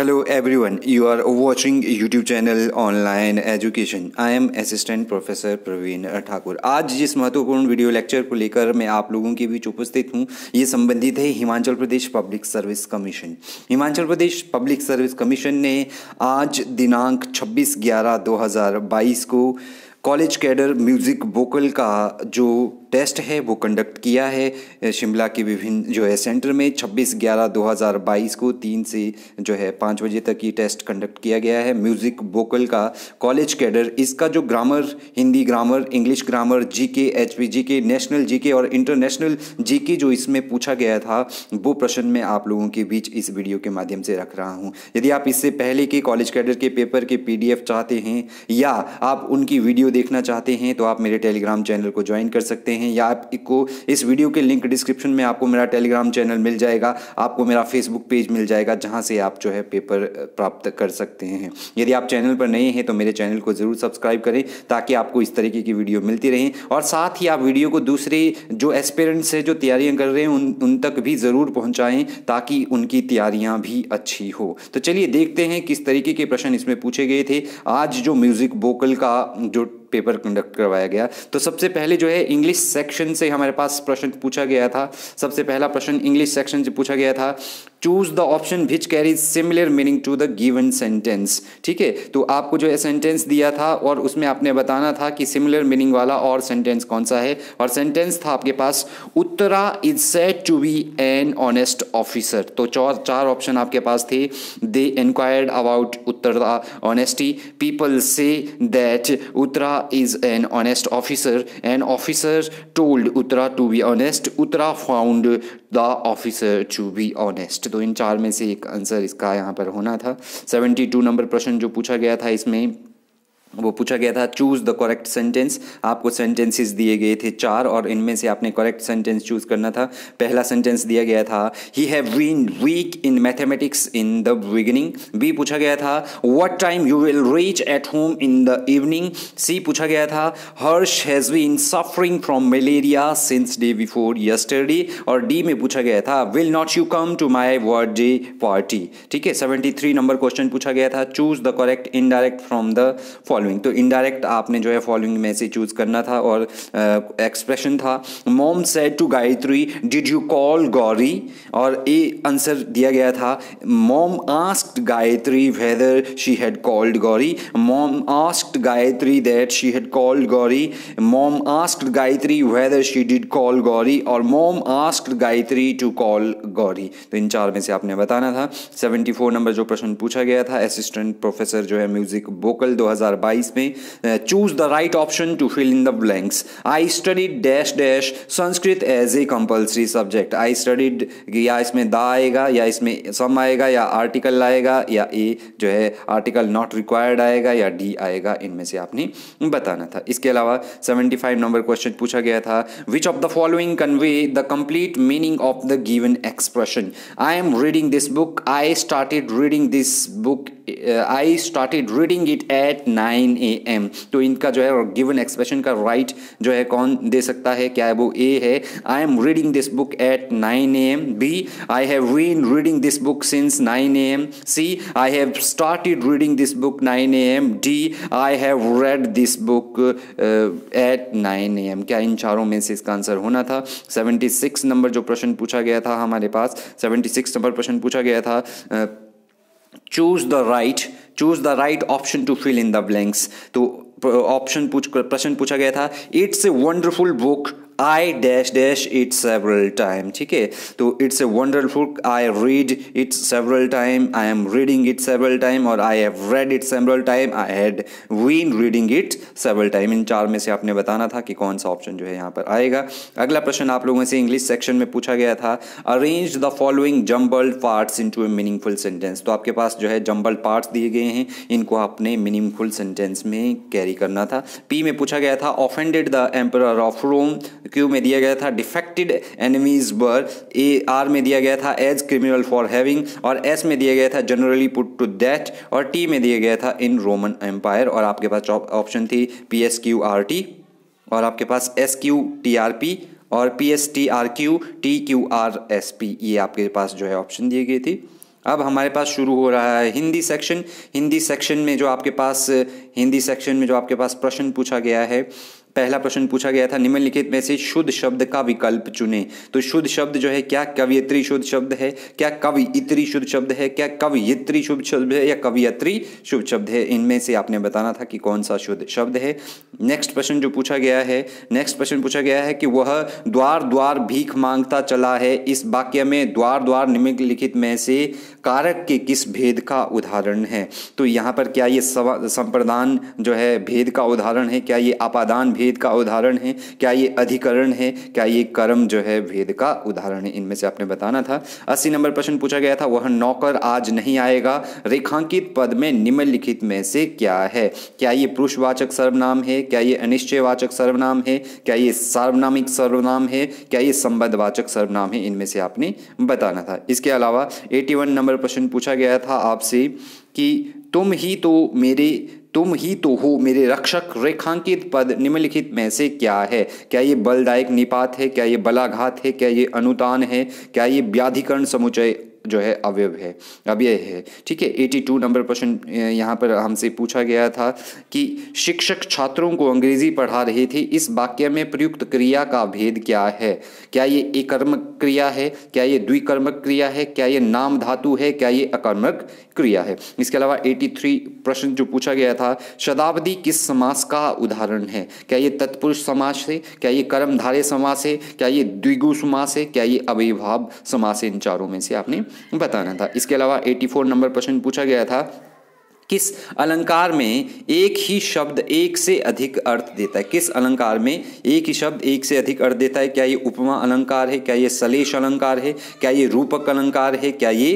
Hello everyone, you are watching YouTube channel Online Education. I am Assistant Professor Praveen Thakur आज जिस महत्वपूर्ण video lecture को लेकर मैं आप लोगों के बीच उपस्थित हूँ ये संबंधित है Himachal Pradesh public service commission Himachal Pradesh public service commission ने आज दिनांक 26 ग्यारह 2022 को कॉलेज कैडर म्यूज़िक वोकल का जो टेस्ट है वो कंडक्ट किया है शिमला के विभिन्न जो है सेंटर में 26 ग्यारह 2022 को तीन से जो है पाँच बजे तक ये टेस्ट कंडक्ट किया गया है म्यूज़िक वोकल का कॉलेज कैडर इसका जो grammar Hindi grammar English grammar G K H P G के नेशनल जी के और इंटरनेशनल जी के जो इसमें पूछा गया था वो प्रश्न मैं आप लोगों के बीच इस वीडियो के माध्यम से रख रहा हूँ यदि आप इससे पहले के कॉलेज कैडर के पेपर के पी चाहते हैं या आप उनकी वीडियो देखना चाहते हैं तो आप मेरे टेलीग्राम चैनल को ज्वाइन कर सकते हैं हैं या आपको इस वीडियो के लिंक डिस्क्रिप्शन में आपको मेरा टेलीग्राम चैनल मिल जाएगा आपको मेरा फेसबुक पेज मिल जाएगा जहाँ से आप जो है पेपर प्राप्त कर सकते हैं यदि आप चैनल पर नए हैं तो मेरे चैनल को ज़रूर सब्सक्राइब करें ताकि आपको इस तरीके की वीडियो मिलती रहें और साथ ही आप वीडियो को दूसरे जो एस्पेरेंट्स हैं जो तैयारियाँ कर रहे हैं उन उन तक भी ज़रूर पहुँचाएँ ताकि उनकी तैयारियाँ भी अच्छी हो तो चलिए देखते हैं किस तरीके के प्रश्न इसमें पूछे गए थे आज जो म्यूज़िक वोकल का जो पेपर कंडक्ट करवाया गया तो सबसे पहले जो है इंग्लिश सेक्शन से हमारे पास प्रश्न पूछा गया था सबसे पहला प्रश्न इंग्लिश सेक्शन से पूछा गया था choose the option which carry similar meaning to the given sentence ठीक है तो आपको जो सेंटेंस दिया था और उसमें आपने बताना था कि सिमिलर मीनिंग वाला और सेंटेंस कौन सा है और सेंटेंस था आपके पास Uttara is set to be an honest officer तो चार चार ऑप्शन आपके पास थे they inquired about Uttara honesty people say that Uttara is an honest officer an officer told Uttara to be honest Uttara found the officer to be honest तो इन चार में से एक आंसर इसका यहाँ पर होना था सेवेंटी टू नंबर प्रश्न जो पूछा गया था इसमें वो पूछा गया था चूज़ द करेक्ट सेंटेंस आपको सेंटेंसेस दिए गए थे चार और इनमें से आपने करेक्ट सेंटेंस चूज़ करना था पहला सेंटेंस दिया गया था he have been weak in mathematics in the beginning B पूछा गया था what time you will reach at home in the evening C पूछा गया था Harsh has been suffering from malaria since day before yesterday और डी में पूछा गया था will not you come to my day party ठीक है सेवेंटी थ्री नंबर क्वेश्चन पूछा गया था choose the correct indirect from the for following तो इनडायरेक्ट आपने जो है फॉलोइंग में से चूज़ करना था और एक्सप्रेशन uh, था mom said to Gayatri did you call Gauri और ए आंसर दिया गया था mom asked Gayatri whether she had called Gauri mom asked Gayatri that she had called Gauri mom asked Gayatri whether she did call Gauri और mom asked Gayatri to call Gauri तो इन चार में से आपने बताना था 74 नंबर जो प्रश्न पूछा गया था असिस्टेंट प्रोफेसर जो है म्यूज़िक वोकल 2022 बाईस में choose the right option to fill in the blanks I studied dash dash Sanskrit as a compulsory subject I studied या इसमें द आएगा या इसमें सम आएगा या आर्टिकल आएगा या ए जो है आर्टिकल नॉट रिक्वायर्ड आएगा या डी आएगा इनमें से आपने बताना था इसके अलावा सेवेंटी फाइव नंबर क्वेश्चन पूछा गया था which of the following convey the complete meaning of the given expression I am reading this book I started reading this book I started reading it at nine nine A M तो इनका जो है given expression का right right जो है कौन दे सकता है क्या है वो ए है I am reading this book at nine A M B I have been reading this book since nine A M C I have started reading this book nine A M D I have read this book at nine A M क्या इन चारों में से इसका answer होना था seventy six number जो प्रश्न पूछा गया था हमारे पास सेवेंटी सिक्स नंबर प्रश्न पूछा गया था choose the right choose the right option to fill in the blanks तो ऑप्शन पूछ प्रश्न पूछा गया था it's a wonderful book I dash dash it several time ठीक है तो it's a wonderful I read it several time I am reading it several time और I have read it several time I had been reading it several time इन चार में से आपने बताना था कि कौन सा ऑप्शन जो है यहाँ पर आएगा अगला प्रश्न आप लोगों से इंग्लिश सेक्शन में पूछा गया था arrange the following jumbled parts into a meaningful sentence तो आपके पास जो है जम्बल्ड पार्ट्स दिए गए हैं इनको आपने मीनिंगफुल सेंटेंस में कैरी करना था पी में पूछा गया था offended the emperor of Rome Q में दिया गया था डिफेक्टेड एनिमीज बर ए आर में दिया गया था एज क्रिमिनल फॉर हैविंग और एस में दिया गया था जनरली पुट टू दैट और टी में दिया गया था इन रोमन एम्पायर और आपके पास ऑप्शन थी P S Q R T और आपके पास S Q T R P और P S T R Q T Q R S P ये आपके पास जो है ऑप्शन दिए गए थी अब हमारे पास शुरू हो रहा है हिंदी सेक्शन हिंदी सेक्शन में जो आपके पास हिंदी सेक्शन में जो आपके पास प्रश्न पूछा गया है पहला प्रश्न पूछा गया था निम्नलिखित में से शुद्ध शब्द का विकल्प चुने तो शुद्ध शब्द जो है क्या कवियत्री शुद्ध शब्द है क्या कवि इत्री शुद्ध शब्द है क्या कवियत्री शुद्ध शब्द है या कवियत्री शुद्ध शब्द है इनमें से आपने बताना था कि कौन सा शुद्ध शब्द है नेक्स्ट प्रश्न जो पूछा गया है नेक्स्ट प्रश्न पूछा गया है कि वह द्वार द्वार भीख मांगता चला है इस वाक्य में द्वार द्वार निम्नलिखित में से कारक के किस भेद का उदाहरण है तो यहाँ पर क्या ये संप्रदान जो है भेद का उदाहरण है क्या ये आपादान भेद भेद का उदाहरण है क्या ये अधिकरण है क्या ये कर्म जो है भेद का उदाहरण है इनमें से आपने बताना था अस्सी नंबर प्रश्न पूछा गया था वह नौकर आज नहीं आएगा रेखांकित पद में निम्नलिखित में से क्या है क्या ये पुरुषवाचक सर्वनाम है क्या ये अनिश्चयवाचक सर्वनाम है क्या ये सार्वनामिक सर्वनाम है क्या ये संबद्धवाचक सर्वनाम है इनमें से आपने बताना था इसके अलावा एटी नंबर प्रश्न पूछा गया था आपसे कि तुम ही तो मेरे तुम ही तो हो मेरे रक्षक रेखांकित पद निम्नलिखित में से क्या है क्या ये बलदायक निपात है क्या ये बलाघात है क्या ये अनुदान है क्या ये व्याधिकरण समुचय जो है अवयव है अव्यय है ठीक है एटी टू नंबर प्रश्न यहाँ पर हमसे पूछा गया था कि शिक्षक छात्रों को अंग्रेजी पढ़ा रहे थे इस वाक्य में प्रयुक्त क्रिया का भेद क्या है क्या ये एकर्मक क्रिया है क्या ये द्विकर्मक क्रिया है क्या ये नाम धातु है क्या ये अकर्मक क्रिया है इसके अलावा 83 प्रश्न जो पूछा गया था शताब्दी किस समास का उदाहरण है क्या ये तत्पुरुष समास है क्या ये कर्मधारे समास है क्या ये द्विगु समास है क्या ये अविभाव समास है इन चारों में से आपने बताना था इसके अलावा 84 नंबर प्रश्न पूछा गया था किस अलंकार में एक ही शब्द एक से अधिक अर्थ देता है किस अलंकार में एक ही शब्द एक से अधिक अर्थ देता है क्या ये उपमा अलंकार है क्या ये सलेश अलंकार है क्या ये रूपक अलंकार है क्या ये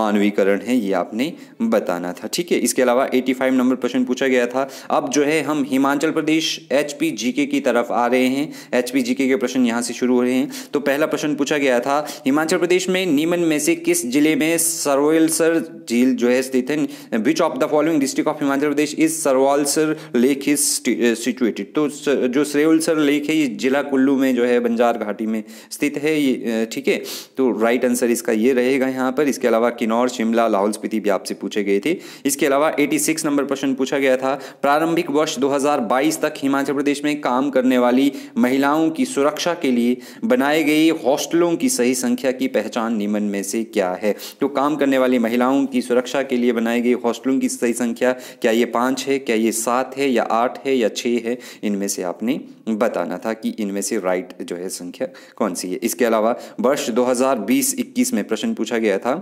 मानवीकरण है ये आपने बताना था ठीक है इसके अलावा 85 नंबर प्रश्न पूछा गया था अब जो है हम हिमाचल प्रदेश एच पी की तरफ आ रहे हैं एच जीके के प्रश्न यहाँ से शुरू हो रहे हैं तो पहला प्रश्न पूछा गया था हिमाचल प्रदेश में नीमन में से किस जिले में सरोलसर झील जो है स्थित है which of the following district of Himachal Pradesh is Sarwalsar lake is situated तो जो सरेवलसर लेक है ये जिला कुल्लू में जो है बंजार घाटी में स्थित है ये ठीक है तो राइट आंसर इसका ये रहेगा यहाँ पर इसके अलावा किन्नौर शिमला लाहौल स्पीति भी आपसे पूछे गए थे इसके अलावा एटी नंबर प्रश्न पूछा गया था प्रारंभिक वर्ष दो तक हिमाचल प्रदेश में काम करने वाली महिलाओं की सुरक्षा के लिए बनाए गए हॉस्टलों की सही संख्या की पहचान निम्न में से क्या है तो काम करने वाली महिलाओं की सुरक्षा के लिए बनाए गए हॉस्टलों की सही सही संख्या क्या ये पाँच है क्या ये सात है या आठ है या छः है इनमें से आपने बताना था कि इनमें से राइट जो है संख्या कौन सी है इसके अलावा वर्ष 2020-21 में प्रश्न पूछा गया था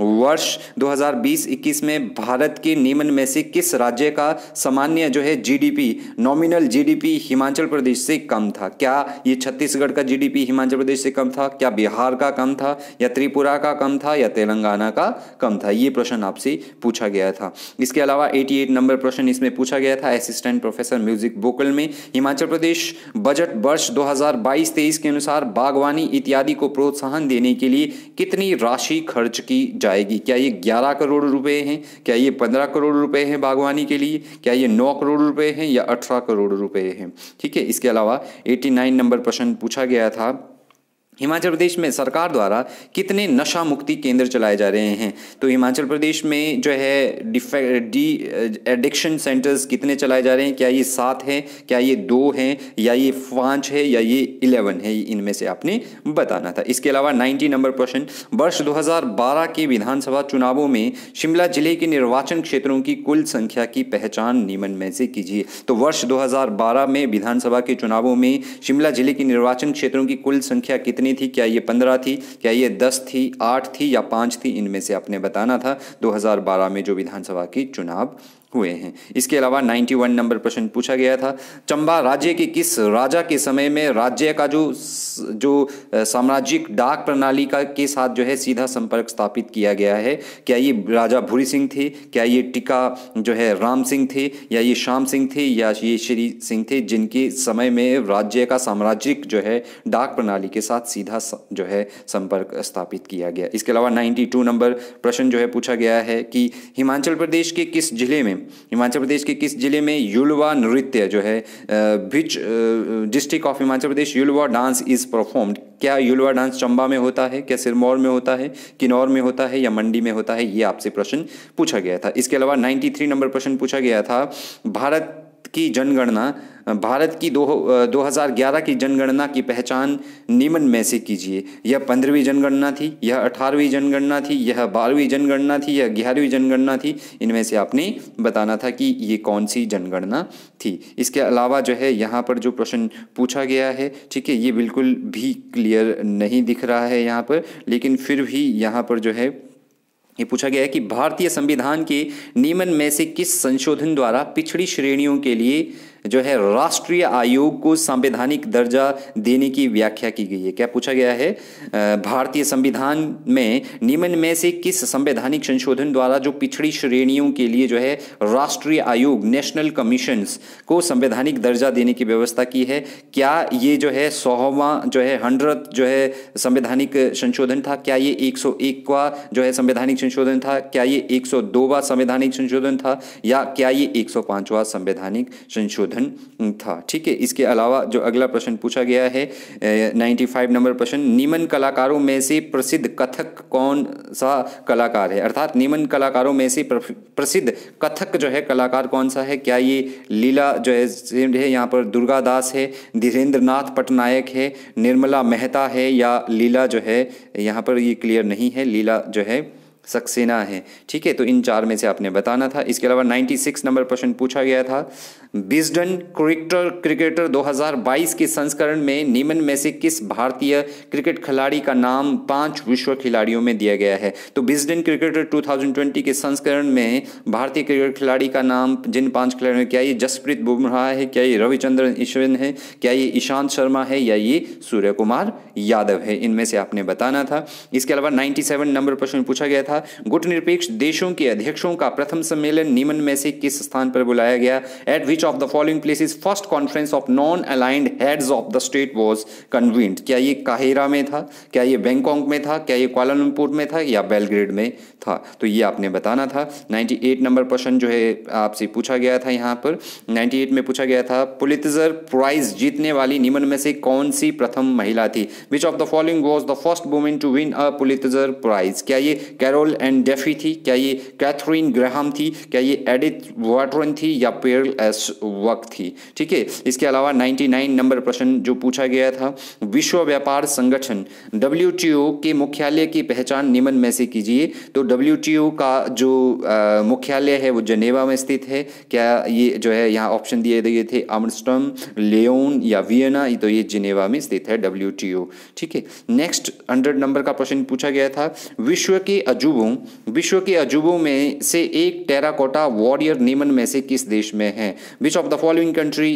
वर्ष 2020-21 में भारत के निम्न में से किस राज्य का सामान्य जो है GDP nominal GDP Himachal Pradesh से कम था क्या ये छत्तीसगढ़ का जीडीपी हिमाचल प्रदेश से कम था क्या बिहार का कम था या त्रिपुरा का कम था या तेलंगाना का कम था ये प्रश्न आपसे पूछा गया था इसके अलावा एटी नंबर प्रश्न इसमें पूछा गया था असिस्टेंट प्रोफेसर म्यूजिक वोकल में हिमाचल प्रदेश बजट वर्ष 2022-23 के अनुसार बागवानी इत्यादि को प्रोत्साहन देने के लिए कितनी राशि खर्च की जाएगी क्या ये 11 करोड़ रुपए हैं क्या ये 15 करोड़ रुपए हैं बागवानी के लिए क्या ये 9 करोड़ रुपए हैं या 18 करोड़ रुपए हैं ठीक है इसके अलावा 89 नंबर प्रश्न पूछा गया था हिमाचल प्रदेश में सरकार द्वारा कितने नशा मुक्ति केंद्र चलाए जा रहे हैं तो हिमाचल प्रदेश में जो है डी एडिक्शन सेंटर्स कितने चलाए जा रहे हैं क्या ये सात हैं क्या ये दो हैं या ये पाँच है या ये इलेवन है इनमें से आपने बताना था इसके अलावा नाइन्टी नंबर प्रश्न वर्ष 2012 के विधानसभा चुनावों में शिमला जिले के निर्वाचन क्षेत्रों की कुल संख्या की पहचान नियमन में से कीजिए तो वर्ष दो में विधानसभा के चुनावों में शिमला जिले के निर्वाचन क्षेत्रों की कुल संख्या कितनी कितनी थी क्या ये पंद्रह थी क्या ये दस थी आठ थी या पाँच थी इनमें से आपने बताना था दो में जो विधानसभा की चुनाव हुए हैं इसके अलावा 91 नंबर प्रश्न पूछा गया था चंबा राज्य के किस राजा के समय में राज्य का जो जो साम्राज्यिक डाक प्रणाली का के साथ जो है सीधा संपर्क स्थापित किया गया है क्या ये राजा भूरी सिंह थे क्या ये टिका जो है राम सिंह थे या ये श्याम सिंह थे या ये श्री सिंह थे जिनके समय में राज्य का साम्राज्यिक जो है डाक प्रणाली के साथ सीधा जो है संपर्क स्थापित किया गया इसके अलावा नाइन्टी नंबर प्रश्न जो है पूछा गया है कि हिमाचल प्रदेश के किस जिले में हिमाचल प्रदेश के किस जिले में युलवा नृत्य जो है which district of Himachal Pradesh Yulwa dance is performed क्या युलवा डांस चंबा में होता है क्या सिरमौर में होता है किन्नौर में होता है या मंडी में होता है ये आपसे प्रश्न पूछा गया था इसके अलावा 93 नंबर प्रश्न पूछा गया था भारत की जनगणना भारत की दो 2011 की जनगणना की पहचान निम्न में से कीजिए यह पंद्रहवीं जनगणना थी यह अठारहवीं जनगणना थी यह बारहवीं जनगणना थी यह ग्यारहवीं जनगणना थी इनमें से आपने बताना था कि ये कौन सी जनगणना थी इसके अलावा जो है यहाँ पर जो प्रश्न पूछा गया है ठीक है ये बिल्कुल भी क्लियर नहीं दिख रहा है यहाँ पर लेकिन फिर भी यहाँ पर जो है ये पूछा गया है कि भारतीय संविधान के नियमन में से किस संशोधन द्वारा पिछड़ी श्रेणियों के लिए जो है राष्ट्रीय आयोग को संवैधानिक दर्जा देने की व्याख्या की गई है क्या पूछा गया है भारतीय संविधान में निम्न में से किस संवैधानिक संशोधन द्वारा जो पिछड़ी श्रेणियों के लिए जो है राष्ट्रीय आयोग नेशनल कमीशन को संवैधानिक दर्जा देने की व्यवस्था की है क्या ये जो है सौवा जो है हंड्रत जो है संवैधानिक संशोधन था क्या ये सौ एकवा जो है संवैधानिक संशोधन था क्या ये दोवा संवैधानिक संशोधन था या क्या ये पांचवा संवैधानिक संशोधन शोधन था ठीक है इसके अलावा जो अगला प्रश्न पूछा गया है नाइन्टी फाइव नंबर प्रश्न नीमन कलाकारों में से प्रसिद्ध कथक कौन सा कलाकार है अर्थात नीमन कलाकारों में से प्रसिद्ध कथक जो है कलाकार कौन सा है क्या ये लीला जो है यहाँ पर दुर्गा दास है धीरेन्द्र नाथ पटनायक है निर्मला मेहता है या लीला जो है यहाँ पर ये क्लियर नहीं है लीला जो है सक्सेना है ठीक है तो इन चार में से आपने बताना था इसके अलावा 96 नंबर प्रश्न पूछा गया था बिजडन क्रिकेटर क्रिकेटर 2022 के संस्करण में नीमन में से किस भारतीय क्रिकेट खिलाड़ी का नाम पांच विश्व खिलाड़ियों में दिया गया है तो बिजडन क्रिकेटर 2020 के संस्करण में भारतीय क्रिकेट खिलाड़ी का नाम जिन पांच खिलाड़ियों क्या ये जसप्रीत बुमराह है क्या ये रविचंद्रन ईश्वरन है क्या ये ईशांत शर्मा है या ये सूर्य कुमार यादव है इनमें से आपने बताना था इसके अलावा नाइन्टी नंबर प्रश्न पूछा गया था था गुट निरपेक्ष देशों के अध्यक्षों का प्रथम सम्मेलन नीमन में से किस स्थान पर बुलाया गया at which of the following places first conference of non aligned heads of the state was convened क्या ये काहिरा में था क्या ये बैंकॉक में था क्या ये क्वालालमपुर में था या बेलग्रेड में था तो ये आपने बताना था 98 नंबर क्वेश्चन जो है आपसे पूछा गया था यहाँ पर 98 में पूछा गया था पुलितजर प्राइज जीतने वाली नीमन में से कौन सी प्रथम महिला थी which of the following was the first women to win a Pulitzer prize क्या ये कैरो कैरोल एंड डेफी थी क्या ये कैथरीन ग्रहम थी क्या ये एडिथ वाटरन थी या पेरल एस वक थी ठीक है इसके अलावा 99 नंबर प्रश्न जो पूछा गया था विश्व व्यापार संगठन डब्ल्यू के मुख्यालय की पहचान निम्न में से कीजिए तो डब्ल्यू का जो मुख्यालय है वो जनेवा में स्थित है क्या ये जो है यहाँ ऑप्शन दिए गए थे आमस्टम लेन या वियना तो ये जिनेवा में स्थित है डब्ल्यू ठीक है नेक्स्ट हंड्रेड नंबर का प्रश्न पूछा गया था विश्व के अजूबे अजूबों विश्व के अजूबों में से एक टेराकोटा वॉरियर नेमन में से किस देश में है which of the following country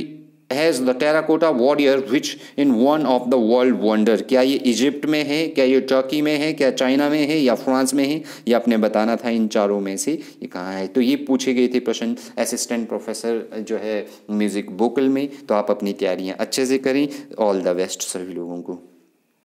has the terracotta warrior which in one of the world wonder क्या ये इजिप्ट में है क्या ये टर्की में है क्या चाइना में है या फ्रांस में है ये आपने बताना था इन चारों में से ये कहाँ है तो ये पूछे गए थे प्रश्न असिस्टेंट प्रोफेसर जो है म्यूज़िक वोकल में तो आप अपनी तैयारियाँ अच्छे से करें ऑल द बेस्ट सभी लोगों को